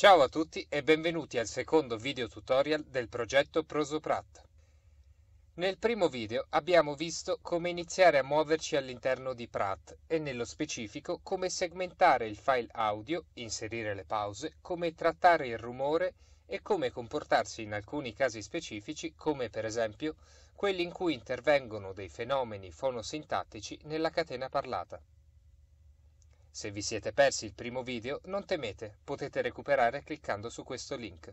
Ciao a tutti e benvenuti al secondo video tutorial del progetto Prosoprat. Nel primo video abbiamo visto come iniziare a muoverci all'interno di Prat e nello specifico come segmentare il file audio, inserire le pause, come trattare il rumore e come comportarsi in alcuni casi specifici come per esempio quelli in cui intervengono dei fenomeni fonosintattici nella catena parlata. Se vi siete persi il primo video, non temete, potete recuperare cliccando su questo link.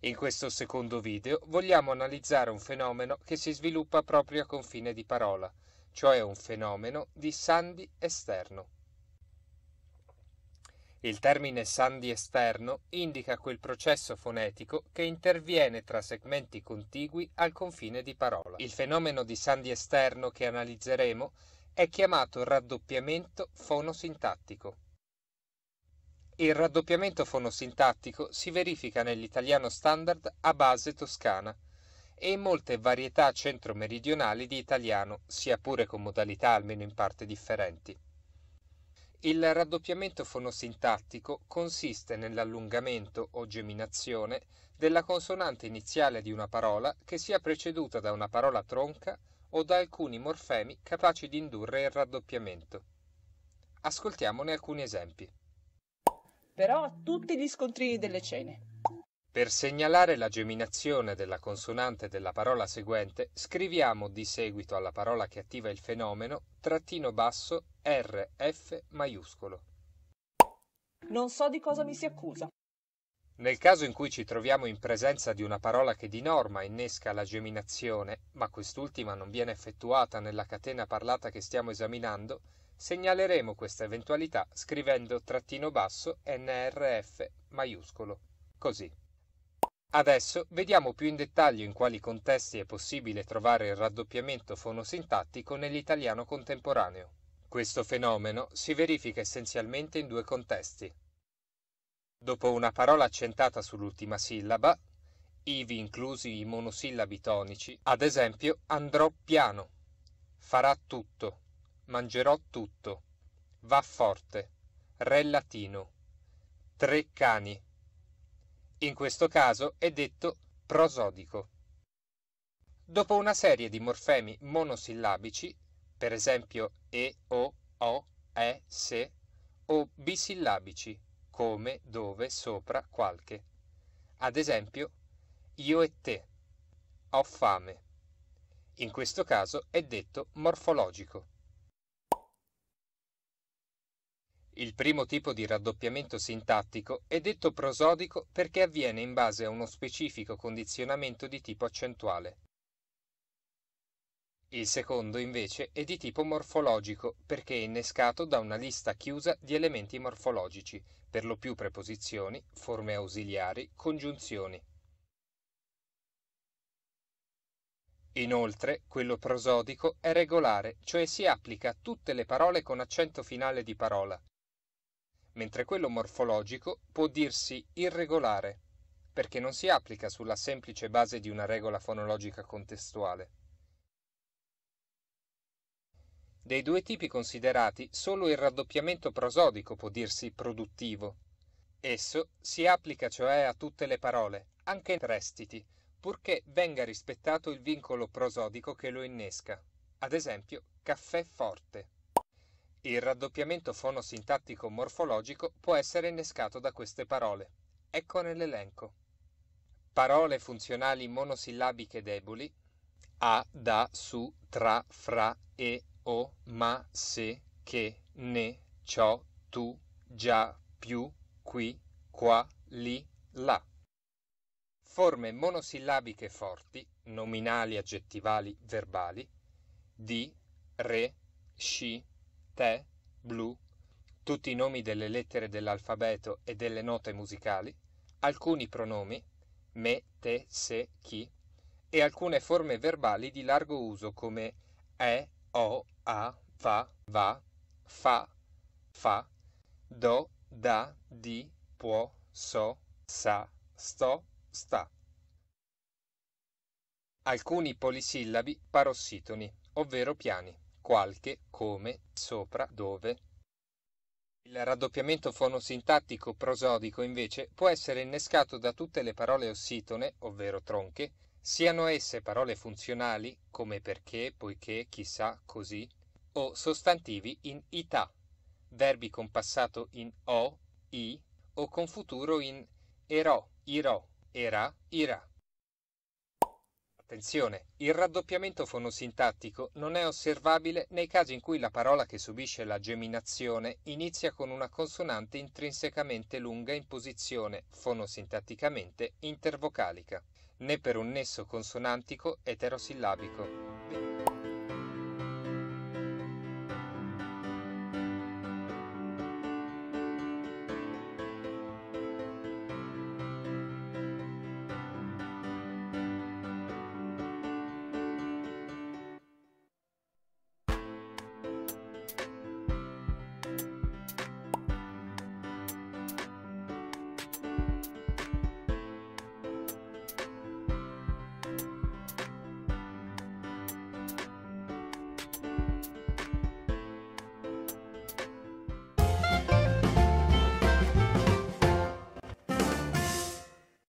In questo secondo video vogliamo analizzare un fenomeno che si sviluppa proprio a confine di parola, cioè un fenomeno di sandi esterno. Il termine sandi esterno indica quel processo fonetico che interviene tra segmenti contigui al confine di parola. Il fenomeno di sandi esterno che analizzeremo è chiamato raddoppiamento fonosintattico. Il raddoppiamento fonosintattico si verifica nell'italiano standard a base toscana e in molte varietà centro-meridionali di italiano, sia pure con modalità almeno in parte differenti. Il raddoppiamento fonosintattico consiste nell'allungamento o geminazione della consonante iniziale di una parola che sia preceduta da una parola tronca o da alcuni morfemi capaci di indurre il raddoppiamento. Ascoltiamone alcuni esempi. Però tutti gli scontrini delle cene. Per segnalare la geminazione della consonante della parola seguente, scriviamo di seguito alla parola che attiva il fenomeno trattino basso RF maiuscolo. Non so di cosa mi si accusa. Nel caso in cui ci troviamo in presenza di una parola che di norma innesca la geminazione, ma quest'ultima non viene effettuata nella catena parlata che stiamo esaminando, segnaleremo questa eventualità scrivendo trattino basso NRF maiuscolo. Così. Adesso vediamo più in dettaglio in quali contesti è possibile trovare il raddoppiamento fonosintattico nell'italiano contemporaneo. Questo fenomeno si verifica essenzialmente in due contesti, Dopo una parola accentata sull'ultima sillaba, ivi inclusi i monosillabi tonici, ad esempio andrò piano, farà tutto, mangerò tutto, va forte, re latino, tre cani. In questo caso è detto prosodico. Dopo una serie di morfemi monosillabici, per esempio e, o, o, e, se, o bisillabici, come, dove, sopra, qualche. Ad esempio, io e te. Ho fame. In questo caso è detto morfologico. Il primo tipo di raddoppiamento sintattico è detto prosodico perché avviene in base a uno specifico condizionamento di tipo accentuale. Il secondo, invece, è di tipo morfologico, perché è innescato da una lista chiusa di elementi morfologici, per lo più preposizioni, forme ausiliari, congiunzioni. Inoltre, quello prosodico è regolare, cioè si applica a tutte le parole con accento finale di parola, mentre quello morfologico può dirsi irregolare, perché non si applica sulla semplice base di una regola fonologica contestuale. Dei due tipi considerati, solo il raddoppiamento prosodico può dirsi produttivo. Esso si applica cioè a tutte le parole, anche in prestiti, purché venga rispettato il vincolo prosodico che lo innesca. Ad esempio, caffè forte. Il raddoppiamento fonosintattico morfologico può essere innescato da queste parole. Ecco nell'elenco. Parole funzionali monosillabiche deboli a, da, su, tra, fra, e, o ma se che ne ciò tu già più qui qua lì là forme monosillabiche forti nominali aggettivali verbali di re sci te blu tutti i nomi delle lettere dell'alfabeto e delle note musicali alcuni pronomi me te se chi e alcune forme verbali di largo uso come è o, a, va, va, fa, fa, do, da, di, può, so, sa, sto, sta. Alcuni polisillabi parossitoni, ovvero piani, qualche, come, sopra, dove. Il raddoppiamento fonosintattico prosodico invece può essere innescato da tutte le parole ossitone, ovvero tronche, siano esse parole funzionali come perché, poiché, chissà, così, o sostantivi in ità, verbi con passato in o, i, o con futuro in erò, irò, era, ira. Attenzione, il raddoppiamento fonosintattico non è osservabile nei casi in cui la parola che subisce la geminazione inizia con una consonante intrinsecamente lunga in posizione fonosintatticamente intervocalica, né per un nesso consonantico eterosillabico.